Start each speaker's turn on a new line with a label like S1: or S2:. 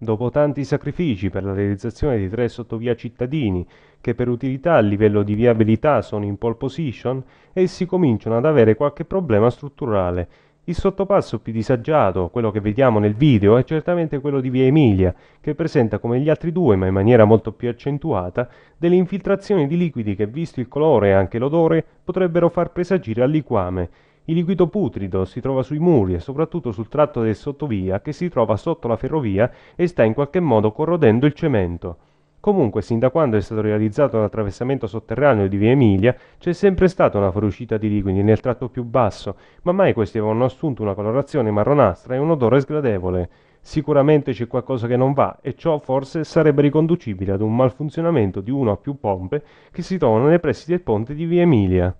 S1: Dopo tanti sacrifici per la realizzazione di tre sottovia cittadini che per utilità a livello di viabilità sono in pole position, essi cominciano ad avere qualche problema strutturale. Il sottopasso più disagiato, quello che vediamo nel video, è certamente quello di Via Emilia, che presenta come gli altri due, ma in maniera molto più accentuata, delle infiltrazioni di liquidi che, visto il colore e anche l'odore, potrebbero far presagire al liquame. Il liquido putrido si trova sui muri e soprattutto sul tratto del sottovia che si trova sotto la ferrovia e sta in qualche modo corrodendo il cemento. Comunque, sin da quando è stato realizzato l'attraversamento sotterraneo di Via Emilia, c'è sempre stata una fuoriuscita di liquidi nel tratto più basso, ma mai questi avevano assunto una colorazione marronastra e un odore sgradevole. Sicuramente c'è qualcosa che non va e ciò forse sarebbe riconducibile ad un malfunzionamento di una o più pompe che si trovano nei pressi del ponte di Via Emilia.